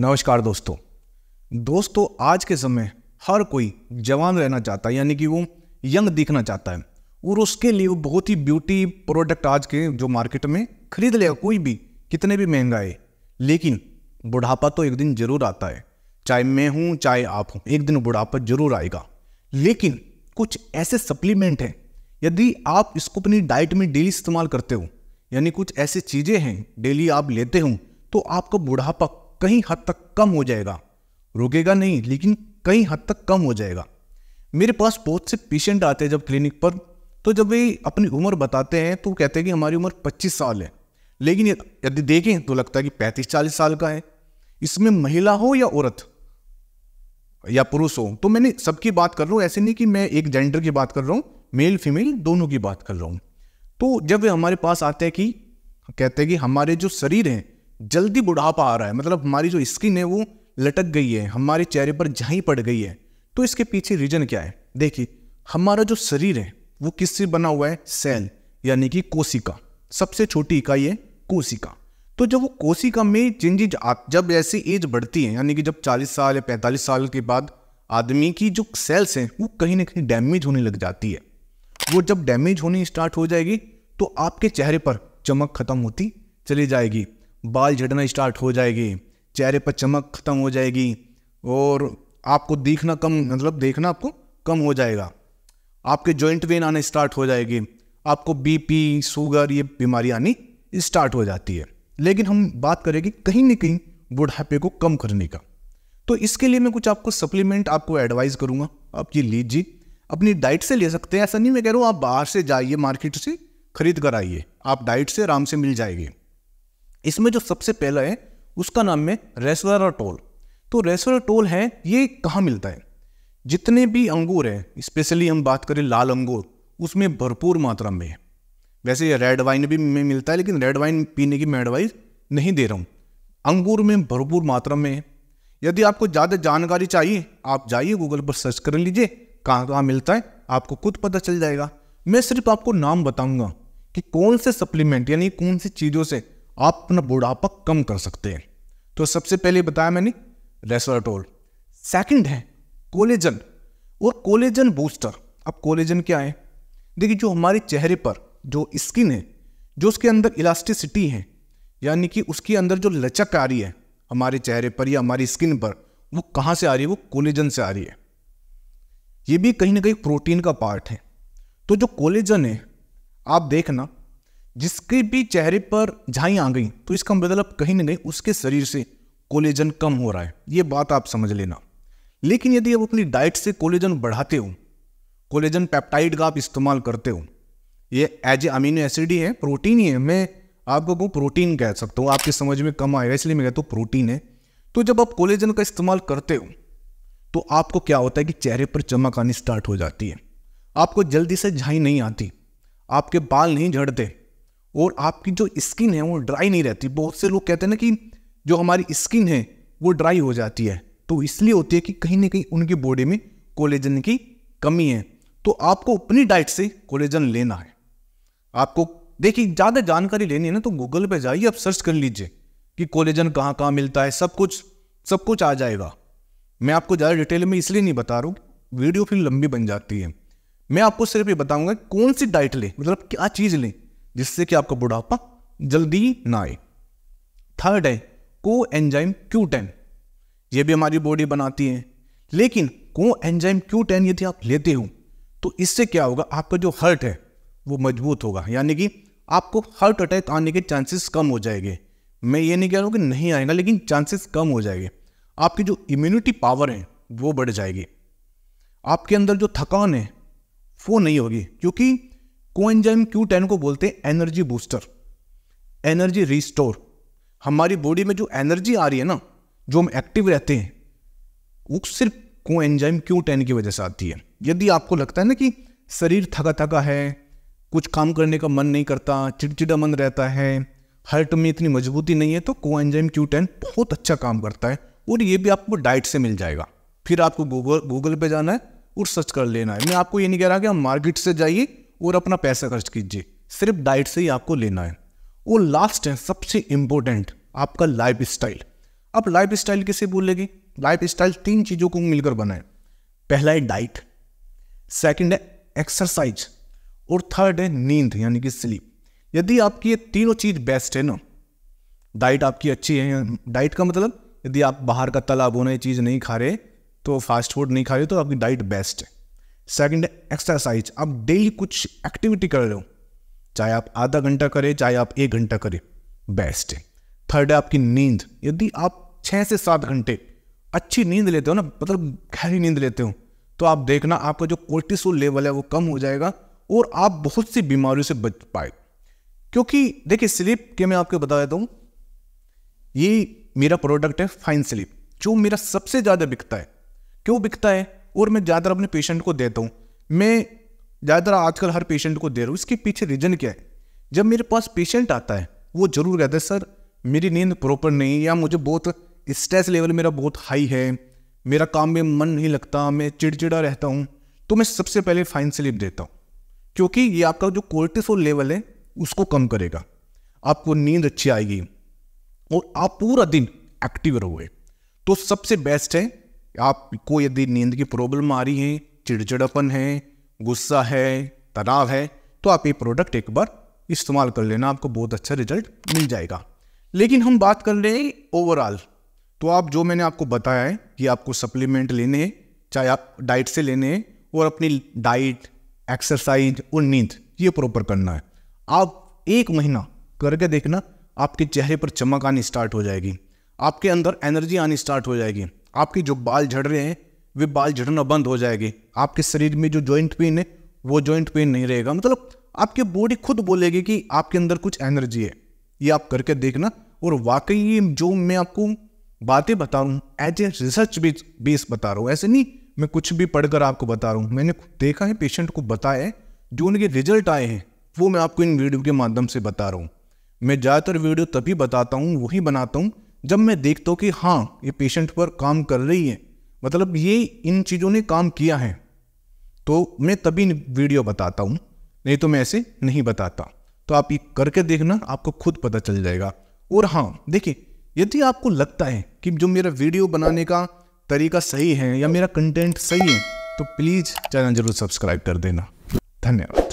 नमस्कार दोस्तों दोस्तों आज के समय हर कोई जवान रहना चाहता है यानी कि वो यंग दिखना चाहता है और उसके लिए वो बहुत ही ब्यूटी प्रोडक्ट आज के जो मार्केट में खरीद लेगा कोई भी कितने भी महंगा है लेकिन बुढ़ापा तो एक दिन जरूर आता है चाहे मैं हूँ चाहे आप हूँ एक दिन बुढ़ापा जरूर आएगा लेकिन कुछ ऐसे सप्लीमेंट हैं यदि आप इसको अपनी डाइट में डेली इस्तेमाल करते हो यानी कुछ ऐसी चीज़ें हैं डेली आप लेते हो तो आपका बुढ़ापा कहीं हद तक कम हो जाएगा रुकेगा नहीं लेकिन कहीं हद तक कम हो जाएगा मेरे पास बहुत से पेशेंट आते हैं जब क्लिनिक पर तो जब वे अपनी उम्र बताते हैं तो कहते हैं कि हमारी उम्र 25 साल है लेकिन यदि देखें तो लगता है कि पैंतीस चालीस साल का है इसमें महिला हो या औरत या पुरुष हो तो मैंने सबकी बात कर रहा हूँ ऐसे नहीं कि मैं एक जेंडर की बात कर रहा हूँ मेल फीमेल दोनों की बात कर रहा हूँ तो जब वे हमारे पास आते हैं कि कहते हैं कि हमारे जो शरीर हैं जल्दी बुढ़ापा आ रहा है मतलब हमारी जो स्किन है वो लटक गई है हमारे चेहरे पर झाई पड़ गई है तो इसके पीछे रीजन क्या है देखिए हमारा जो शरीर है वो किससे बना हुआ है सेल यानी कि कोशिका सबसे छोटी इकाई है कोशिका तो जब वो कोशिका में चेंजेज जब ऐसी एज बढ़ती है यानी कि जब 40 साल या 45 साल के बाद आदमी की जो सेल्स हैं वो कहीं ना कहीं डैमेज होने लग जाती है वो जब डैमेज होनी स्टार्ट हो जाएगी तो आपके चेहरे पर चमक खत्म होती चली जाएगी बाल झड़ना स्टार्ट हो जाएगी चेहरे पर चमक खत्म हो जाएगी और आपको देखना कम मतलब देखना आपको कम हो जाएगा आपके जॉइंट वेन आने स्टार्ट हो जाएगी आपको बीपी शुगर ये बीमारी आनी स्टार्ट हो जाती है लेकिन हम बात करेंगे कहीं ना कहीं बुढ़ापे को कम करने का तो इसके लिए मैं कुछ आपको सप्लीमेंट आपको एडवाइस करूँगा आप ये लीजिए अपनी डाइट से ले सकते हैं ऐसा नहीं मैं कह रहा हूँ आप बाहर से जाइए मार्केट से खरीद कर आइए आप डाइट से आराम से मिल जाएगी इसमें जो सबसे पहला है उसका नाम है रेसवरा टोल तो रेसवरा टोल है ये कहाँ मिलता है जितने भी अंगूर हैं स्पेशली हम बात करें लाल अंगूर उसमें भरपूर मात्रा में है वैसे ये रेड वाइन भी में मिलता है लेकिन रेड वाइन पीने की मैं एडवाइस नहीं दे रहा हूँ अंगूर में भरपूर मात्रा में है यदि आपको ज़्यादा जानकारी चाहिए आप जाइए गूगल पर सर्च कर लीजिए कहाँ कहाँ मिलता है आपको खुद पता चल जाएगा मैं सिर्फ आपको नाम बताऊंगा कि कौन से सप्लीमेंट यानी कौन सी चीज़ों से आप अपना बुढ़ापा कम कर सकते हैं तो सबसे पहले बताया मैंने रेसोराटोल सेकंड है कोलेजन और कोलेजन बूस्टर अब कोलेजन क्या है देखिए जो हमारे चेहरे पर जो स्किन है जो उसके अंदर इलास्टिसिटी है यानी कि उसके अंदर जो लचक आ रही है हमारे चेहरे पर या हमारी स्किन पर वो कहाँ से आ रही है वो कोलेजन से आ रही है ये भी कहीं ना कहीं प्रोटीन का पार्ट है तो जो कोलेजन है आप देखना जिसके भी चेहरे पर झाई आ गई तो इसका मतलब कहीं ना कहीं उसके शरीर से कोलेजन कम हो रहा है ये बात आप समझ लेना लेकिन यदि आप अपनी डाइट से कोलेजन बढ़ाते हो कोलेजन पेप्टाइड का आप इस्तेमाल करते हो ये एज ए अमीनो एसिड ही है प्रोटीन ही है मैं आपको कहूँ प्रोटीन कह सकता हूँ आपके समझ में कम आएगा इसलिए मैं कहता हूँ प्रोटीन है तो जब आप कोलेजन का इस्तेमाल करते हो तो आपको क्या होता है कि चेहरे पर चमक आनी स्टार्ट हो जाती है आपको जल्दी से झाई नहीं आती आपके बाल नहीं झड़ते और आपकी जो स्किन है वो ड्राई नहीं रहती बहुत से लोग कहते हैं ना कि जो हमारी स्किन है वो ड्राई हो जाती है तो इसलिए होती है कि कहीं ना कहीं उनकी बॉडी में कोलेजन की कमी है तो आपको अपनी डाइट से कोलेजन लेना है आपको देखिए ज़्यादा जानकारी लेनी है ना तो गूगल पर जाइए आप सर्च कर लीजिए कि कोलेजन कहाँ कहाँ मिलता है सब कुछ सब कुछ आ जाएगा मैं आपको ज़्यादा डिटेल में इसलिए नहीं बता रहा हूँ वीडियो फिर लंबी बन जाती है मैं आपको सिर्फ ये बताऊंगा कौन सी डाइट लें मतलब क्या चीज़ लें जिससे कि आपका बुढ़ापा जल्दी ना आए थर्ड है को एंजाइम क्यू टेन ये भी हमारी बॉडी बनाती है लेकिन को एंजाइम क्यू टेन यदि आप लेते हो तो इससे क्या होगा आपका जो हर्ट है वो मजबूत होगा यानी कि आपको हार्ट अटैक आने के चांसेस कम हो जाएंगे मैं ये नहीं कह रहा हूँ कि नहीं आएगा लेकिन चांसेस कम हो जाएंगे आपकी जो इम्यूनिटी पावर है वो बढ़ जाएगी आपके अंदर जो थकान है वो नहीं होगी क्योंकि कोएंजाइम टेन को बोलते हैं एनर्जी बूस्टर एनर्जी रिस्टोर हमारी बॉडी में जो एनर्जी आ रही है ना जो हम एक्टिव रहते हैं वो सिर्फ कोएंजाइम टेन की वजह से आती है यदि आपको लगता है ना कि शरीर थका थका है कुछ काम करने का मन नहीं करता चिड़चिड़ा मन रहता है हर्ट में इतनी मजबूती नहीं है तो कोएंजाइम टेन बहुत अच्छा काम करता है और ये भी आपको डाइट से मिल जाएगा फिर आपको गूगल गूगल पे जाना है और सर्च कर लेना है मैं आपको ये नहीं कह रहा कि आप मार्केट से जाइए और अपना पैसा खर्च कीजिए सिर्फ डाइट से ही आपको लेना है और लास्ट है सबसे इंपॉर्टेंट आपका लाइफ स्टाइल अब लाइफ स्टाइल किसे बोलेगी लाइफ स्टाइल तीन चीज़ों को मिलकर बनाए पहला है डाइट सेकेंड है एक्सरसाइज और थर्ड है नींद यानी कि स्लीप यदि आपकी ये तीनों चीज़ बेस्ट है ना डाइट आपकी अच्छी है डाइट का मतलब यदि आप बाहर का तला भुना चीज़ नहीं खा रहे तो फास्ट फूड नहीं खा रहे तो आपकी डाइट बेस्ट है सेकंड एक्सरसाइज आप डेली कुछ एक्टिविटी कर रहे हो चाहे आप आधा घंटा करें चाहे आप एक घंटा करें बेस्ट है थर्ड है आपकी नींद यदि आप छः से सात घंटे अच्छी नींद लेते हो ना मतलब गहरी नींद लेते हो तो आप देखना आपका जो कोर्टिसोल लेवल है वो कम हो जाएगा और आप बहुत सी बीमारियों से बच पाए क्योंकि देखिए स्लीप के मैं आपको बता देता हूँ ये मेरा प्रोडक्ट है फाइन स्लीप जो मेरा सबसे ज़्यादा बिकता है क्यों बिकता है और मैं ज़्यादातर अपने पेशेंट को देता हूँ मैं ज़्यादातर आजकल हर पेशेंट को दे रहा हूँ इसके पीछे रीज़न क्या है जब मेरे पास पेशेंट आता है वो ज़रूर कहता है सर मेरी नींद प्रॉपर नहीं या मुझे बहुत स्ट्रेस लेवल मेरा बहुत हाई है मेरा काम में मन नहीं लगता मैं चिड़चिड़ा रहता हूँ तो मैं सबसे पहले फाइन स्लिप देता हूँ क्योंकि ये आपका जो कोल्टिसोल लेवल है उसको कम करेगा आपको नींद अच्छी आएगी और आप पूरा दिन एक्टिव रहोगे तो सबसे बेस्ट है आपको यदि नींद की प्रॉब्लम आ रही है चिड़चिड़ापन है गुस्सा है तनाव है तो आप ये प्रोडक्ट एक बार इस्तेमाल कर लेना आपको बहुत अच्छा रिजल्ट मिल जाएगा लेकिन हम बात कर रहे हैं ओवरऑल तो आप जो मैंने आपको बताया है कि आपको सप्लीमेंट लेने चाहे आप डाइट से लेने हैं और अपनी डाइट एक्सरसाइज और नींद ये प्रॉपर करना है आप एक महीना करके देखना आपके चेहरे पर चमक आनी स्टार्ट हो जाएगी आपके अंदर एनर्जी आनी स्टार्ट हो जाएगी आपके जो बाल झड़ रहे हैं वे बाल झड़ना बंद हो जाएगी आपके शरीर में जो जॉइंट पेन है वो जॉइंट पेन नहीं रहेगा मतलब आपकी बॉडी खुद बोलेगी कि आपके अंदर कुछ एनर्जी है ये आप करके देखना और वाकई जो मैं आपको बातें बता रहा हूँ as a research base base बता रहा हूँ ऐसे नहीं मैं कुछ भी पढ़कर आपको बता रहा हूँ मैंने देखा है पेशेंट को बताया है जो उनके रिजल्ट आए हैं वो मैं आपको इन वीडियो के माध्यम से बता रहा हूँ मैं ज़्यादातर वीडियो तभी बताता हूँ वही बनाता हूँ जब मैं देखता हूँ कि हाँ ये पेशेंट पर काम कर रही है मतलब ये इन चीज़ों ने काम किया है तो मैं तभी वीडियो बताता हूँ नहीं तो मैं ऐसे नहीं बताता तो आप ये करके देखना आपको खुद पता चल जाएगा और हाँ देखिए यदि आपको लगता है कि जो मेरा वीडियो बनाने का तरीका सही है या मेरा कंटेंट सही है तो प्लीज़ चैनल जरूर सब्सक्राइब कर देना धन्यवाद